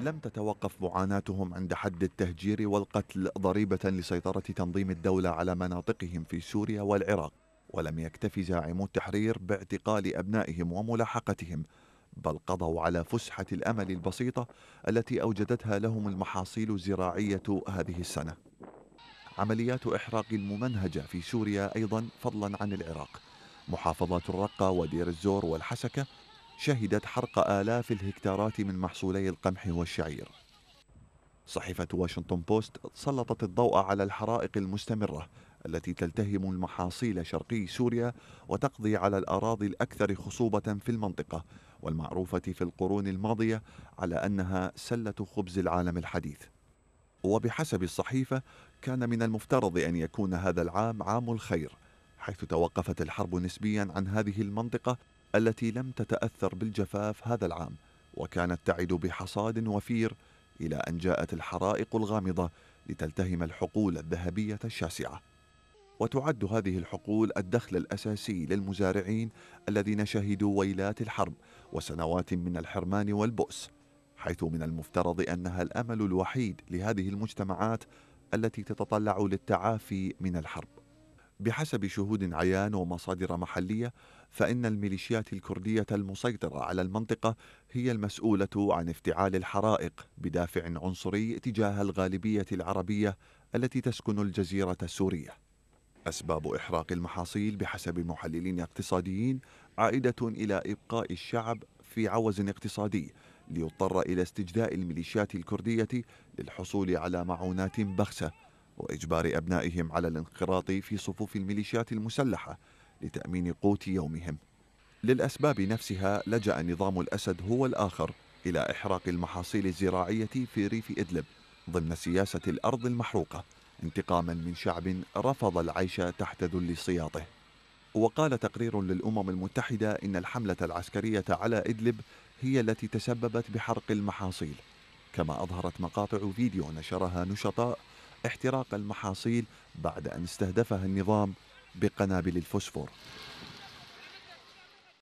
لم تتوقف معاناتهم عند حد التهجير والقتل ضريبة لسيطرة تنظيم الدولة على مناطقهم في سوريا والعراق ولم يكتف زاعمو التحرير باعتقال أبنائهم وملاحقتهم بل قضوا على فسحة الأمل البسيطة التي أوجدتها لهم المحاصيل الزراعية هذه السنة عمليات إحراق الممنهجة في سوريا أيضا فضلا عن العراق محافظات الرقة ودير الزور والحسكة شهدت حرق آلاف الهكتارات من محصولي القمح والشعير صحيفة واشنطن بوست سلطت الضوء على الحرائق المستمرة التي تلتهم المحاصيل شرقي سوريا وتقضي على الأراضي الأكثر خصوبة في المنطقة والمعروفة في القرون الماضية على أنها سلة خبز العالم الحديث وبحسب الصحيفة كان من المفترض أن يكون هذا العام عام الخير حيث توقفت الحرب نسبيا عن هذه المنطقة التي لم تتأثر بالجفاف هذا العام وكانت تعد بحصاد وفير إلى أن جاءت الحرائق الغامضة لتلتهم الحقول الذهبية الشاسعة وتعد هذه الحقول الدخل الأساسي للمزارعين الذين شهدوا ويلات الحرب وسنوات من الحرمان والبؤس حيث من المفترض أنها الأمل الوحيد لهذه المجتمعات التي تتطلع للتعافي من الحرب بحسب شهود عيان ومصادر محلية فإن الميليشيات الكردية المسيطرة على المنطقة هي المسؤولة عن افتعال الحرائق بدافع عنصري تجاه الغالبية العربية التي تسكن الجزيرة السورية. أسباب إحراق المحاصيل بحسب محللين اقتصاديين عائدة إلى إبقاء الشعب في عوز اقتصادي ليضطر إلى استجداء الميليشيات الكردية للحصول على معونات بخسة وإجبار أبنائهم على الانخراط في صفوف الميليشيات المسلحة لتأمين قوت يومهم للأسباب نفسها لجأ نظام الأسد هو الآخر إلى إحراق المحاصيل الزراعية في ريف إدلب ضمن سياسة الأرض المحروقة انتقاما من شعب رفض العيش تحت ذل سياطه وقال تقرير للأمم المتحدة إن الحملة العسكرية على إدلب هي التي تسببت بحرق المحاصيل كما أظهرت مقاطع فيديو نشرها نشطاء احتراق المحاصيل بعد أن استهدفها النظام بقنابل الفوسفور